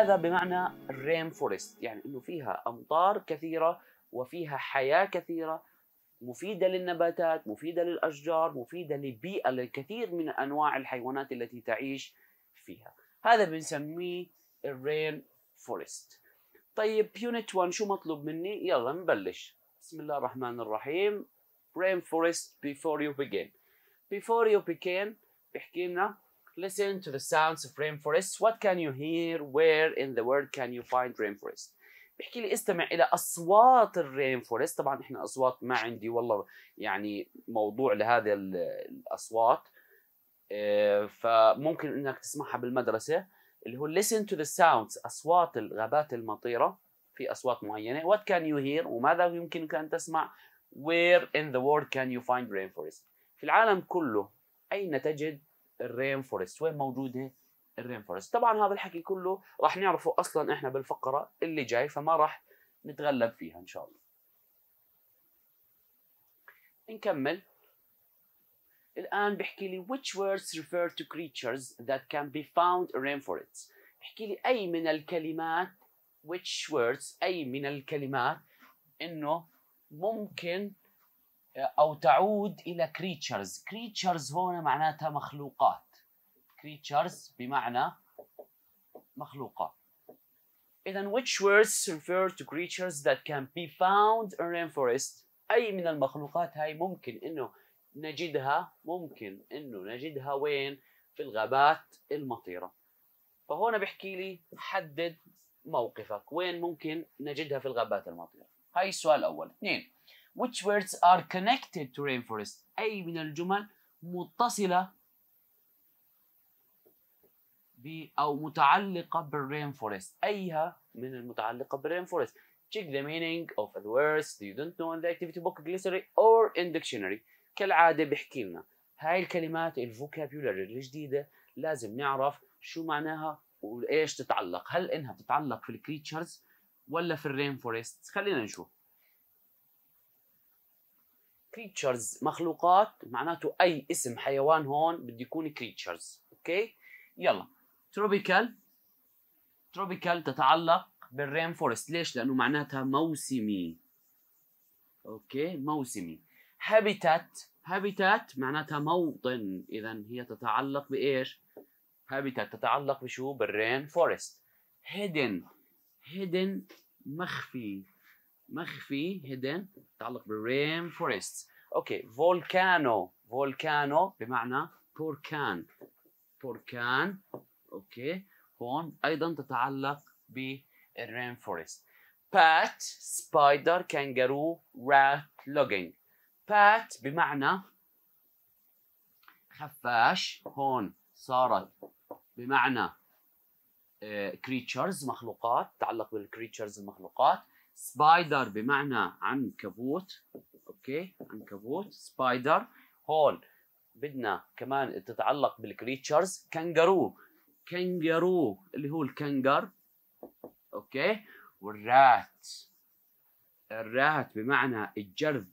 هذا بمعنى الرين فورست يعني انه فيها امطار كثيره وفيها حياه كثيره مفيده للنباتات مفيده للاشجار مفيده لبيئه للكثير من انواع الحيوانات التي تعيش فيها هذا بنسميه الرين فورست طيب يونت 1 شو مطلوب مني يلا نبلش بسم الله الرحمن الرحيم rainforest before you begin before you begin بيحكي لنا listen to the sounds of rainforests what can you hear where in the world can you find rainforest بيحكي لي استمع الى اصوات الرينفورست طبعا احنا اصوات ما عندي والله يعني موضوع لهذه الاصوات آه، فممكن انك تسمعها بالمدرسه اللي هو listen to the sounds اصوات الغابات المطيره في اصوات معينه what can you hear وماذا يمكنك ان تسمع where in the world can you find rainforest في العالم كله اين تجد الرين فورست وين موجوده الرين فورست طبعا هذا الحكي كله راح نعرفه اصلا احنا بالفقره اللي جاي فما راح نتغلب فيها ان شاء الله نكمل الان بحكي لي which words refer to creatures that can be found in rainforests بحكي لي اي من الكلمات which words اي من الكلمات انه ممكن او تعود الى كريتشرز كريتشرز هون معناتها مخلوقات creatures بمعنى مخلوقات اذا which words refer to creatures that can be found in rainforest اي من المخلوقات هاي ممكن انه نجدها ممكن انه نجدها وين في الغابات المطيره فهون بحكي لي حدد موقفك وين ممكن نجدها في الغابات المطيره هاي السؤال الاول اثنين which words are connected to rainforest أي من الجمل متصلة ب أو متعلقة بالرين فورست أيها من المتعلقة بالرين فورست check the meaning of the words you don't know in the activity book glossary or in dictionary كالعادة بحكي لنا هاي الكلمات الفوكابيولاري الجديدة لازم نعرف شو معناها وايش تتعلق هل انها تتعلق في الكريتشرز ولا في الرين فورست خلينا نشوف كريتشرز مخلوقات معناته اي اسم حيوان هون بده يكون كريتشرز اوكي يلا تروبيكال تروبيكال تتعلق بالرين فورست ليش لانه معناتها موسمي اوكي موسمي هابيتات هابيتات معناتها موطن اذا هي تتعلق بايش هابيتات تتعلق بشو بالرين فورست هيدن هيدن مخفي مخفي هيدن متعلق بالرين فورست اوكي فولكانو فولكانو بمعنى بركان بركان اوكي هون ايضا تتعلق بالرين فورست بات سبايدر كانجارو رات لوجينج بات بمعنى خفاش هون صارت بمعنى كريتشرز آه، مخلوقات تعلق بالكريتشرز المخلوقات سبايدر بمعنى عنكبوت اوكي عنكبوت سبايدر هول بدنا كمان تتعلق بالكريتشرز كانجارو كانجارو اللي هو الكنجر اوكي والرات الرات بمعنى الجرذ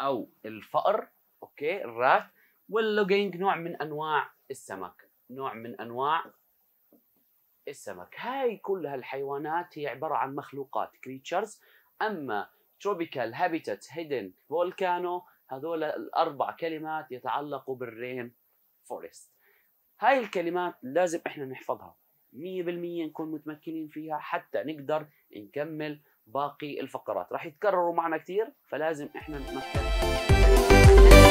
او الفأر اوكي الرات واللوجينج نوع من انواع السمك نوع من انواع السمك هاي كل هالحيوانات هي عبارة عن مخلوقات كريتشرز أما تروبيكال هابيتات هيدن فولكانو هذول الأربع كلمات يتعلقوا بالرين فورست هاي الكلمات لازم إحنا نحفظها 100% نكون متمكنين فيها حتى نقدر نكمل باقي الفقرات راح يتكرروا معنا كثير فلازم احنا نتمكن